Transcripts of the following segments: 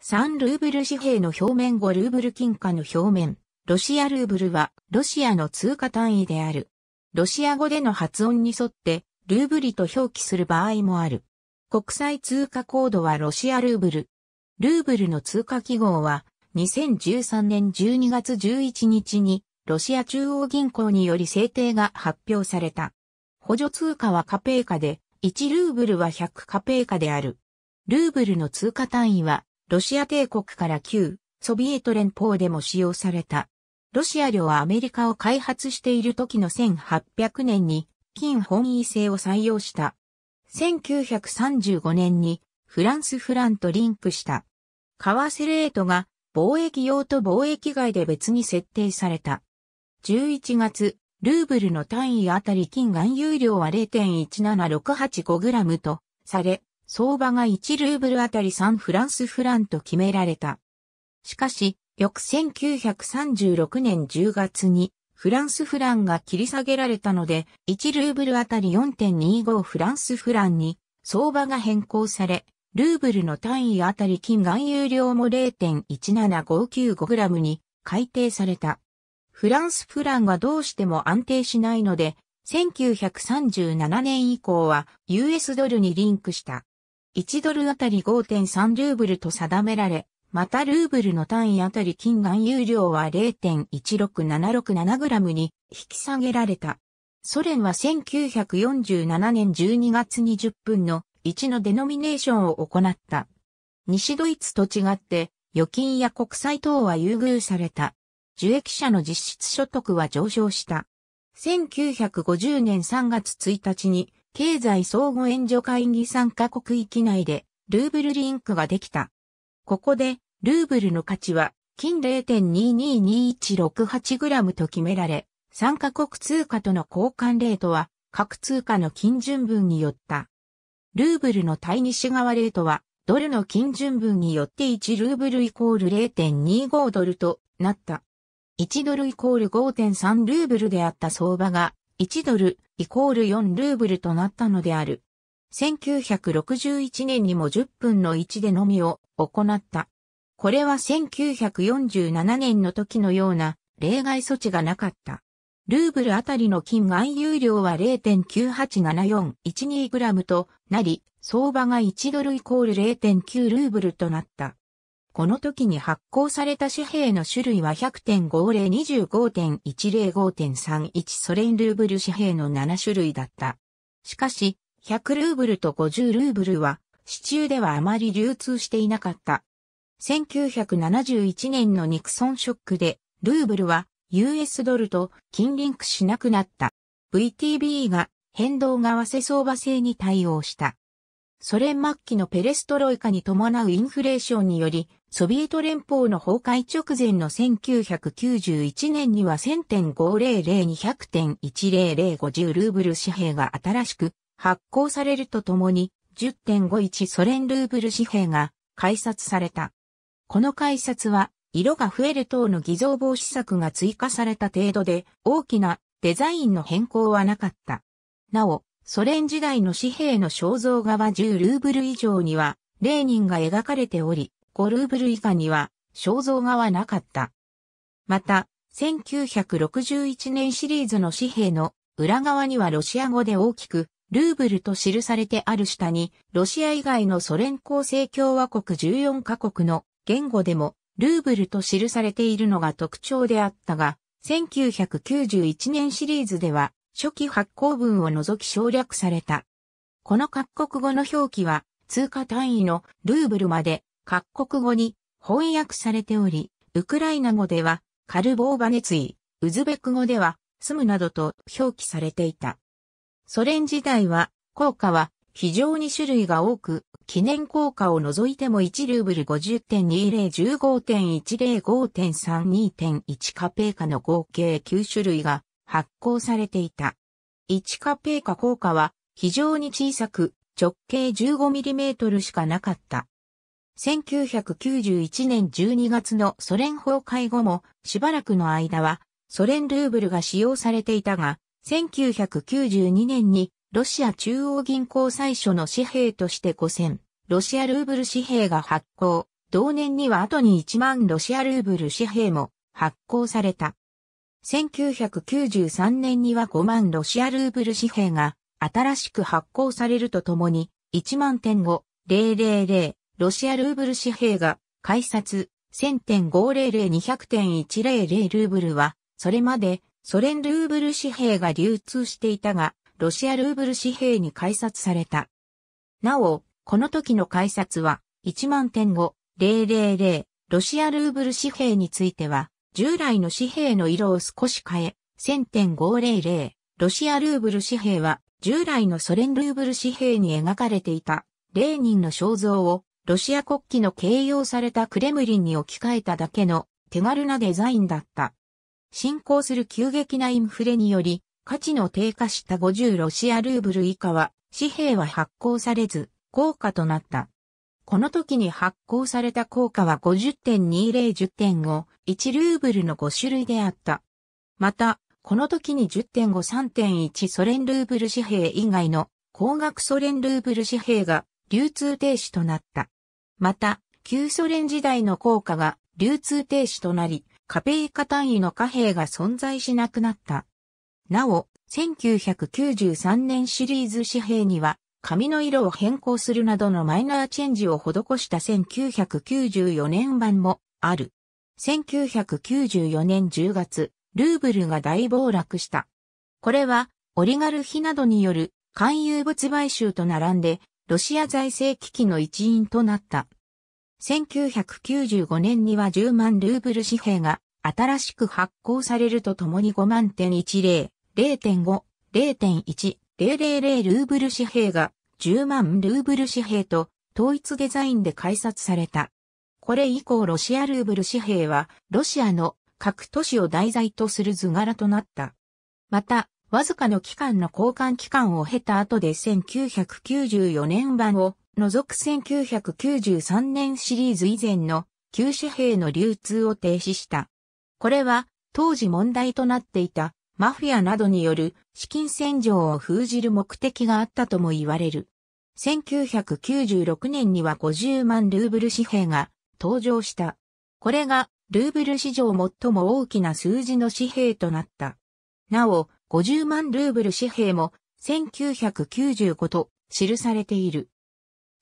3ルーブル紙幣の表面5ルーブル金貨の表面。ロシアルーブルはロシアの通貨単位である。ロシア語での発音に沿ってルーブリと表記する場合もある。国際通貨コードはロシアルーブル。ルーブルの通貨記号は2013年12月11日にロシア中央銀行により制定が発表された。補助通貨はカペーカで、1ルーブルは100カペーカである。ルーブルの通貨単位はロシア帝国から旧ソビエト連邦でも使用された。ロシア領はアメリカを開発している時の1800年に金本位制を採用した。1935年にフランスフランとリンクした。カワセレートが貿易用と貿易外で別に設定された。11月、ルーブルの単位あたり金含有量は 0.17685g とされ、相場が1ルーブルあたり3フランスフランと決められた。しかし、翌1936年10月にフランスフランが切り下げられたので、1ルーブルあたり4.25フランスフランに相場が変更され、ルーブルの単位あたり金含有量も0 1 7 5 9 5ムに改定された。フランスフランはどうしても安定しないので、1937年以降は US ドルにリンクした。1ドルあたり5.3ルーブルと定められ、またルーブルの単位あたり金含有量は0 1 6 7 6 7ムに引き下げられた。ソ連は1947年12月20分の1のデノミネーションを行った。西ドイツと違って、預金や国債等は優遇された。受益者の実質所得は上昇した。1950年3月1日に経済相互援助会議参加国域内でルーブルリンクができた。ここでルーブルの価値は金 0.222168g と決められ、参加国通貨との交換レートは各通貨の金準分によった。ルーブルの対西側レートはドルの金準分によって1ルーブルイコール0.25ドルとなった。1ドルイコール5.3ルーブルであった相場が1ドルイコール4ルーブルとなったのである。1961年にも10分の1でのみを行った。これは1947年の時のような例外措置がなかった。ルーブルあたりの金含有量は0 9 8 7 4 1 2ムとなり、相場が1ドルイコール0.9ルーブルとなった。この時に発行された紙幣の種類は100.5025.105.31ソ連ルーブル紙幣の7種類だった。しかし、100ルーブルと50ルーブルは、市中ではあまり流通していなかった。1971年のニクソンショックで、ルーブルは US ドルと金リンクしなくなった。VTB が変動がわせ相場制に対応した。ソ連末期のペレストロイカに伴うインフレーションにより、ソビエト連邦の崩壊直前の1991年には1000.5002000.1005ルーブル紙幣が新しく発行されるとともに10.51ソ連ルーブル紙幣が改札された。この改札は色が増える等の偽造防止策が追加された程度で大きなデザインの変更はなかった。なお、ソ連時代の紙幣の肖像画は10ルーブル以上にはレーニンが描かれており、5ルーブル以下には肖像画はなかった。また、1961年シリーズの紙幣の裏側にはロシア語で大きくルーブルと記されてある下に、ロシア以外のソ連構成共和国14カ国の言語でもルーブルと記されているのが特徴であったが、1991年シリーズでは初期発行文を除き省略された。この各国語の表記は通貨単位のルーブルまで各国語に翻訳されており、ウクライナ語ではカルボーバネツイ、ウズベク語ではスムなどと表記されていた。ソ連時代は、硬貨は非常に種類が多く、記念硬貨を除いても1ルーブル50.2015.105.32.1カペーカの合計9種類が発行されていた。1カペーカ硬貨は非常に小さく直径 15mm しかなかった。1991年12月のソ連崩壊後もしばらくの間はソ連ルーブルが使用されていたが、1992年にロシア中央銀行最初の紙幣として5000ロシアルーブル紙幣が発行、同年には後に1万ロシアルーブル紙幣も発行された。1993年には5万ロシアルーブル紙幣が新しく発行されるとともに1万点5、000ロシアルーブル紙幣が、改札、1000.500-200.100ルーブルは、それまで、ソ連ルーブル紙幣が流通していたが、ロシアルーブル紙幣に改札された。なお、この時の改札は、1万点後、000、ロシアルーブル紙幣については、従来の紙幣の色を少し変え、1000.500、ロシアルーブル紙幣は、従来のソ連ルーブル紙幣に描かれていた、レーニンの肖像をロシア国旗の形容されたクレムリンに置き換えただけの手軽なデザインだった。進行する急激なインフレにより、価値の低下した50ロシアルーブル以下は、紙幣は発行されず、効果となった。この時に発行された効果は50.20、10.5、1ルーブルの5種類であった。また、この時に10.5、3.1ソ連ルーブル紙幣以外の高額ソ連ルーブル紙幣が流通停止となった。また、旧ソ連時代の硬貨が流通停止となり、貨幣化単位の貨幣が存在しなくなった。なお、1993年シリーズ紙幣には、紙の色を変更するなどのマイナーチェンジを施した1994年版もある。1994年10月、ルーブルが大暴落した。これは、オリガルヒなどによる勧誘物買収と並んで、ロシア財政危機の一因となった。1995年には10万ルーブル紙幣が新しく発行されるとともに5万点10、0.5、0.1、000ルーブル紙幣が10万ルーブル紙幣と統一デザインで改札された。これ以降ロシアルーブル紙幣はロシアの各都市を題材とする図柄となった。また、わずかの期間の交換期間を経た後で1994年版を除く1993年シリーズ以前の旧紙幣の流通を停止した。これは当時問題となっていたマフィアなどによる資金洗浄を封じる目的があったとも言われる。1996年には50万ルーブル紙幣が登場した。これがルーブル史上最も大きな数字の紙幣となった。なお、50万ルーブル紙幣も1995と記されている。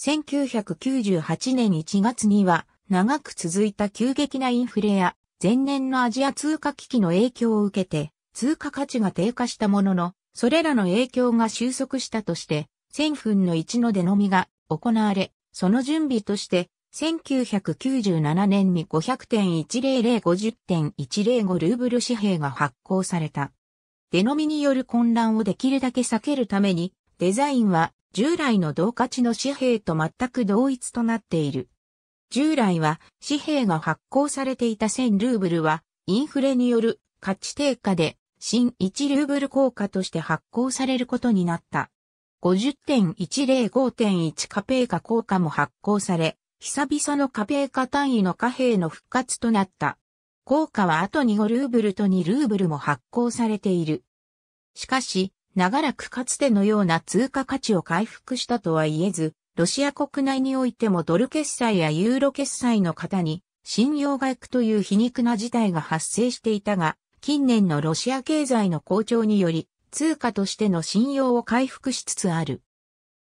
1998年1月には長く続いた急激なインフレや前年のアジア通貨危機の影響を受けて通貨価値が低下したものの、それらの影響が収束したとして、1000分の1の出のみが行われ、その準備として、1997年に500.10050.105ルーブル紙幣が発行された。出のみによる混乱をできるだけ避けるために、デザインは従来の同価値の紙幣と全く同一となっている。従来は紙幣が発行されていた1000ルーブルはインフレによる価値低下で新1ルーブル効果として発行されることになった。50.105.1貨幣カ効果も発行され、久々の貨幣カ単位の貨幣の復活となった。硬貨はあとに5ルーブルと2ルーブルも発行されている。しかし、長らくかつてのような通貨価値を回復したとは言えず、ロシア国内においてもドル決済やユーロ決済の方に信用が行くという皮肉な事態が発生していたが、近年のロシア経済の好調により、通貨としての信用を回復しつつある。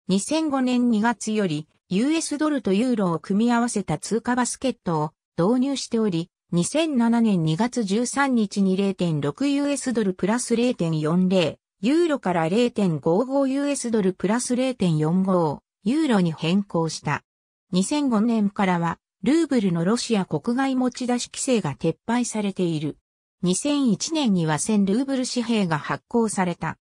2005年2月より、US ドルとユーロを組み合わせた通貨バスケットを導入しており、2007年2月13日に 0.6US ドルプラス0.40、ユーロから 0.55US ドルプラス0.45、ユーロに変更した。2005年からは、ルーブルのロシア国外持ち出し規制が撤廃されている。2001年には1000ルーブル紙幣が発行された。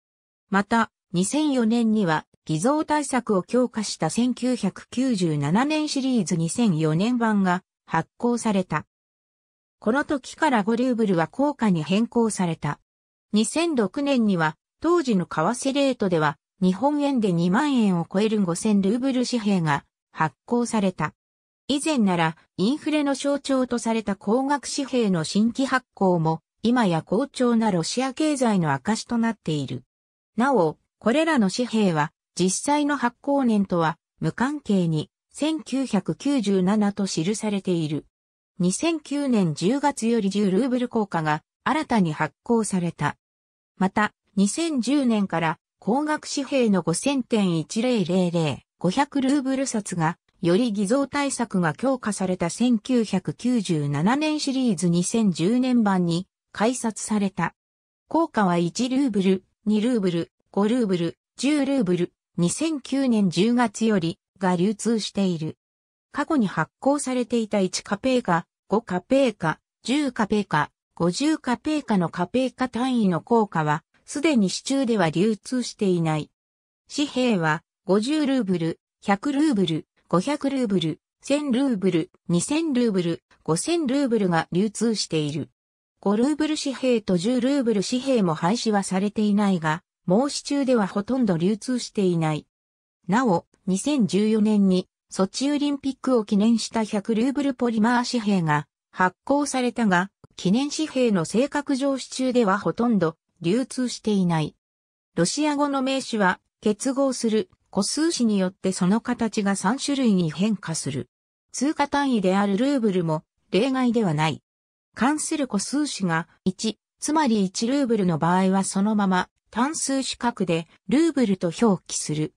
また、2004年には偽造対策を強化した1997年シリーズ2004年版が発行された。この時から5ルーブルは硬貨に変更された。2006年には、当時の為替レートでは、日本円で2万円を超える5000ルーブル紙幣が発行された。以前なら、インフレの象徴とされた高額紙幣の新規発行も、今や好調なロシア経済の証となっている。なお、これらの紙幣は、実際の発行年とは無関係に1997と記されている。2009年10月より10ルーブル硬貨が新たに発行された。また、2010年から高額紙幣の5000.1000、500ルーブル札が、より偽造対策が強化された1997年シリーズ2010年版に改札された。効果は1ルーブル、2ルーブル、5ルーブル、10ルーブル、2009年10月よりが流通している。過去に発行されていた1貨幣カ、5貨幣カ、10貨幣カ、50貨幣カの貨幣カ単位の効果は、すでに市中では流通していない。紙幣は、50ルーブル、100ルーブル、500ルーブル、1000ルーブル、2000ルーブル、5000ルーブルが流通している。5ルーブル紙幣と10ルーブル紙幣も廃止はされていないが、もう市中ではほとんど流通していない。なお、2014年にソチオリンピックを記念した100ルーブルポリマー紙幣が発行されたが、記念紙幣の正確上市中ではほとんど流通していない。ロシア語の名詞は結合する個数詞によってその形が3種類に変化する。通貨単位であるルーブルも例外ではない。関する個数詞が1、つまり1ルーブルの場合はそのまま単数四角でルーブルと表記する。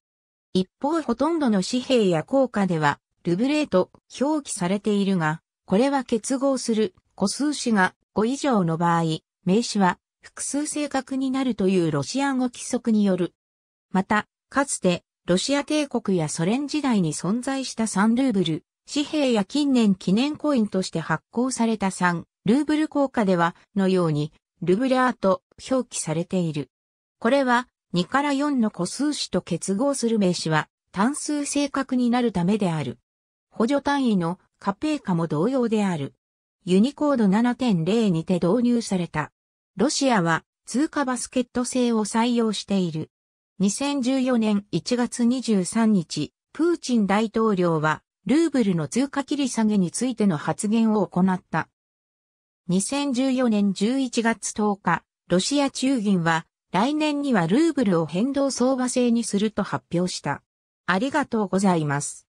一方ほとんどの紙幣や硬貨では、ルブレート表記されているが、これは結合する個数詞が5以上の場合、名詞は複数正確になるというロシア語規則による。また、かつてロシア帝国やソ連時代に存在した3ルーブル、紙幣や近年記念コインとして発行された3ルーブル硬貨では、のように、ルブレアート表記されている。これは、2から4の個数詞と結合する名詞は単数正確になるためである。補助単位のカペーカも同様である。ユニコード7.0にて導入された。ロシアは通貨バスケット制を採用している。2014年1月23日、プーチン大統領はルーブルの通貨切り下げについての発言を行った。2014年11月10日、ロシア中銀は来年にはルーブルを変動相場制にすると発表した。ありがとうございます。